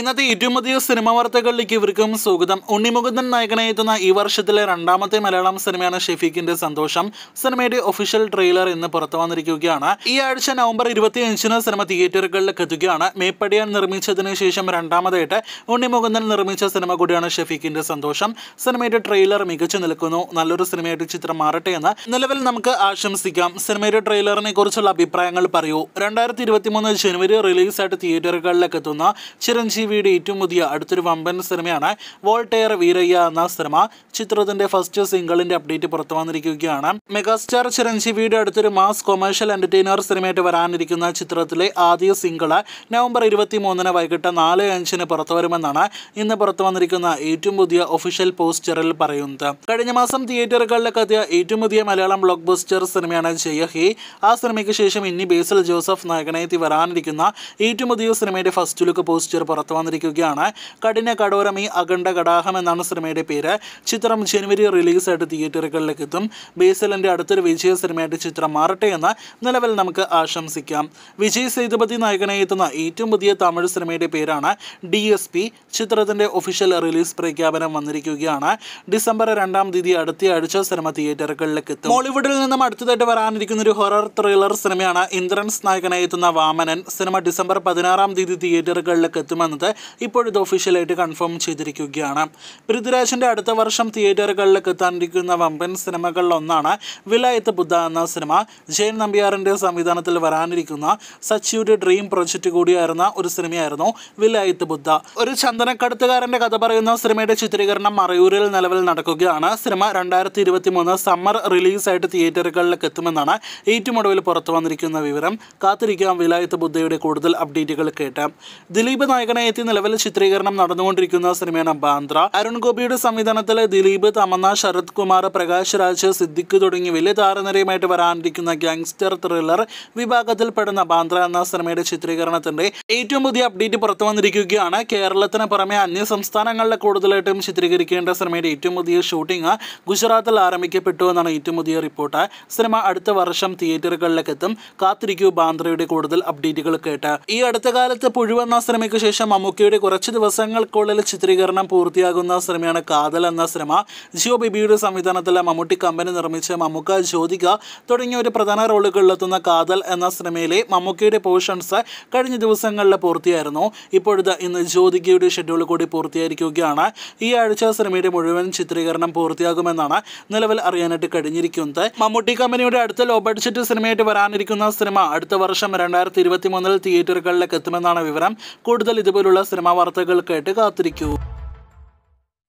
ഇന്നത്തെ ഇരുപതിയ സിനിമ വാർത്തകളിലേക്ക് ഇവർക്കും സ്വാഗതം ഉണ്ണിമുകുന്ദൻ നായകനെ എത്തുന്ന ഈ വർഷത്തിലെ രണ്ടാമത്തെ മലയാളം സിനിമയാണ് ഷെഫീഖിന്റെ സന്തോഷം സിനിമയുടെ ഒഫീഷ്യൽ ട്രെയിലർ ഇന്ന് പുറത്തു വന്നിരിക്കുകയാണ് ഈ ആഴ്ച നവംബർ ഇരുപത്തിയഞ്ചിന് സിനിമ തിയേറ്ററുകളിലേക്ക് എത്തുകയാണ് മേപ്പടിയാൻ നിർമ്മിച്ചതിന് ശേഷം രണ്ടാമതായിട്ട് ഉണ്ണിമുകുന്ദൻ നിർമ്മിച്ച സിനിമ കൂടിയാണ് ഷെഫീഖിന്റെ സന്തോഷം സിനിമയുടെ ട്രെയിലർ മികച്ചു നിൽക്കുന്നു നല്ലൊരു സിനിമയായിട്ട് ചിത്രം മാറട്ടെ എന്ന് നിലവിൽ നമുക്ക് ആശംസിക്കാം സിനിമയുടെ ട്രെയിലറിനെ കുറിച്ചുള്ള അഭിപ്രായങ്ങൾ പറയൂ രണ്ടായിരത്തി ജനുവരി റിലീസായിട്ട് തിയേറ്ററുകളിലേക്ക് എത്തുന്ന ചിരഞ്ജി വിയുടെ ഏറ്റവും പുതിയ അടുത്തൊരു വമ്പൻ സിനിമയാണ് വോൾട്ടെയർ വീരയ്യ എന്ന സിനിമ ചിത്രത്തിന്റെ ഫസ്റ്റ് സിംഗിളിന്റെ അപ്ഡേറ്റ് പുറത്തു വന്നിരിക്കുകയാണ് മെഗാസ്റ്റാർ ചിരഞ്ജീവിയുടെ അടുത്തൊരു മാസ് കൊമേഴ്ഷ്യൽ എന്റർടൈനർ സിനിമയായിട്ട് വരാനിരിക്കുന്ന ചിത്രത്തിലെ ആദ്യ സിംഗിള് നവംബർ ഇരുപത്തി മൂന്നിന് വൈകിട്ട് നാല് അഞ്ചിന് പുറത്തു വരുമെന്നാണ് ഇന്ന് പുറത്തു വന്നിരിക്കുന്ന ഏറ്റവും പുതിയ ഒഫീഷ്യൽ പോസ്റ്ററിൽ പറയുന്നത് കഴിഞ്ഞ മാസം തിയേറ്ററുകളിലൊക്കെ എത്തിയ ഏറ്റവും പുതിയ മലയാളം ബ്ലോക്ക് ബസ്റ്റർ സിനിമയാണ് ജയഹി ആ സിനിമയ്ക്ക് ശേഷം ഇനി ബേസിൽ ജോസഫ് നായകനായി വരാനിരിക്കുന്ന ഏറ്റവും പുതിയ സിനിമയുടെ ഫസ്റ്റ് ലുക്ക് പോസ്റ്റർ പുറത്തു പുറത്തു വന്നിരിക്കുകയാണ് കഠിന കടോരം ഈ അഖണ്ഡ കടാഹം എന്നാണ് സിനിമയുടെ പേര് ചിത്രം ജനുവരി റിലീസായിട്ട് തിയേറ്ററുകളിലേക്ക് എത്തും ബേസലിൻ്റെ അടുത്തൊരു വിജയ സിനിമയായിട്ട് ചിത്രം മാറട്ടെ എന്ന് നിലവിൽ നമുക്ക് ആശംസിക്കാം വിജയ് സേതുപതി നായകനായി എത്തുന്ന ഏറ്റവും പുതിയ തമിഴ് സിനിമയുടെ പേരാണ് ഡി എസ് പി ചിത്രത്തിൻ്റെ ഒഫീഷ്യൽ റിലീസ് പ്രഖ്യാപനം വന്നിരിക്കുകയാണ് ഡിസംബർ രണ്ടാം തീയതി അടുത്ത ആഴ്ച സിനിമ തിയേറ്ററുകളിലേക്ക് എത്തും ബോളിവുഡിൽ നിന്നും അടുത്തതായിട്ട് വരാനിരിക്കുന്ന ഒരു ഹൊറർ ത്രില്ലർ സിനിമയാണ് ഇന്ദ്രൻസ് നായകനായി എത്തുന്ന വാമനൻ സിനിമ ഡിസംബർ പതിനാറാം തീയതി തിയേറ്ററുകളിലേക്ക് എത്തുമെന്നത് എന്നുള്ളത് ഇപ്പോഴിത് ഒഫീഷ്യലായിട്ട് കൺഫേം ചെയ്തിരിക്കുകയാണ് പൃഥ്വിരാജിൻ്റെ അടുത്ത വർഷം തിയേറ്ററുകളിലേക്ക് എത്താനിരിക്കുന്ന വമ്പൻ സിനിമകളിലൊന്നാണ് വിലായത്ത് ബുദ്ധ എന്ന സിനിമ ജയൻ നമ്പ്യാറിൻ്റെ സംവിധാനത്തിൽ വരാനിരിക്കുന്ന സച്ചിയുടെ ഡ്രീം പ്രൊജക്റ്റ് കൂടിയായിരുന്ന ഒരു സിനിമയായിരുന്നു വിലായത്ത് ബുദ്ധ ഒരു ചന്ദനക്കടത്തുകാരൻ്റെ കഥ പറയുന്ന സിനിമയുടെ ചിത്രീകരണം മറയൂരിൽ നിലവിൽ നടക്കുകയാണ് സിനിമ രണ്ടായിരത്തി ഇരുപത്തി മൂന്ന് സമ്മർ റിലീസായിട്ട് തിയേറ്ററുകളിലേക്ക് എത്തുമെന്നാണ് ഏറ്റവും പുറത്തു വന്നിരിക്കുന്ന വിവരം കാത്തിരിക്കാം വിലായത്ത് ബുദ്ധയുടെ കൂടുതൽ അപ്ഡേറ്റുകൾ കേട്ട് ദിലീപ് നായകനെ സമയത്ത് നിലവിൽ ചിത്രീകരണം നടന്നുകൊണ്ടിരിക്കുന്ന സിനിമയാണ് ബാന്ദ്ര അരുൺ ഗോപിയുടെ സംവിധാനത്തിൽ ദിലീപ് തമന്ന ശരത് കുമാർ പ്രകാശ് രാജ് സിദ്ദിഖ് തുടങ്ങി വലിയ താരനിരയുമായിട്ട് വരാനിരിക്കുന്ന ഗാങ്സ്റ്റർ ത്രില്ലർ വിഭാഗത്തിൽപ്പെടുന്ന ബാന്ദ്ര എന്ന സിനിമയുടെ ചിത്രീകരണത്തിന്റെ ഏറ്റവും പുതിയ അപ്ഡേറ്റ് പുറത്തു വന്നിരിക്കുകയാണ് കേരളത്തിന് പുറമെ അന്യ സംസ്ഥാനങ്ങളിലെ കൂടുതലായിട്ടും ചിത്രീകരിക്കേണ്ട സിനിമയുടെ ഏറ്റവും പുതിയ ഷൂട്ടിംഗ് ഗുജറാത്തിൽ ആരംഭിക്കപ്പെട്ടു എന്നാണ് ഏറ്റവും പുതിയ റിപ്പോർട്ട് സിനിമ അടുത്ത വർഷം തിയേറ്ററുകളിലേക്ക് എത്തും കാത്തിരിക്കൂ ബാന്ദ്രയുടെ കൂടുതൽ അപ്ഡേറ്റുകൾ കേട്ട് ഈ അടുത്ത കാലത്ത് പുഴുവെന്ന സിനിമയ്ക്ക് ശേഷം മമ്മൂക്കിയുടെ കുറച്ച് ദിവസങ്ങൾക്കുള്ളിൽ ചിത്രീകരണം പൂർത്തിയാകുന്ന സിനിമയാണ് കാതൽ എന്ന സിനിമ ജിയോ ബിബിയുടെ സംവിധാനത്തിൽ മമ്മൂട്ടി കമ്പനി നിർമ്മിച്ച മമ്മൂക്ക ജ്യോതിക തുടങ്ങിയ ഒരു പ്രധാന റോളുകളിലെത്തുന്ന കാതൽ എന്ന സിനിമയിലെ മമ്മൂക്കിയുടെ പോർഷൻസ് കഴിഞ്ഞ ദിവസങ്ങളിൽ പൂർത്തിയായിരുന്നു ഇപ്പോഴത്തെ ഇന്ന് ജ്യോതികയുടെ ഷെഡ്യൂൾ കൂടി പൂർത്തിയായിരിക്കുകയാണ് ഈ ആഴ്ച സിനിമയുടെ മുഴുവൻ ചിത്രീകരണം പൂർത്തിയാകുമെന്നാണ് നിലവിൽ അറിയാനായിട്ട് കഴിഞ്ഞിരിക്കുന്നത് മമ്മൂട്ടി കമ്പനിയുടെ അടുത്ത ലോ ബഡ്ജറ്റ് സിനിമയായിട്ട് വരാനിരിക്കുന്ന സിനിമ അടുത്ത വർഷം രണ്ടായിരത്തി ഇരുപത്തി മൂന്നിൽ തിയേറ്ററുകളിലേക്ക് എത്തുമെന്നാണ് വിവരം കൂടുതൽ ഇതുപോലുള്ള ഇതുപോലുള്ള സിനിമാ വാർത്തകൾക്കായിട്ട് കാത്തിരിക്കൂ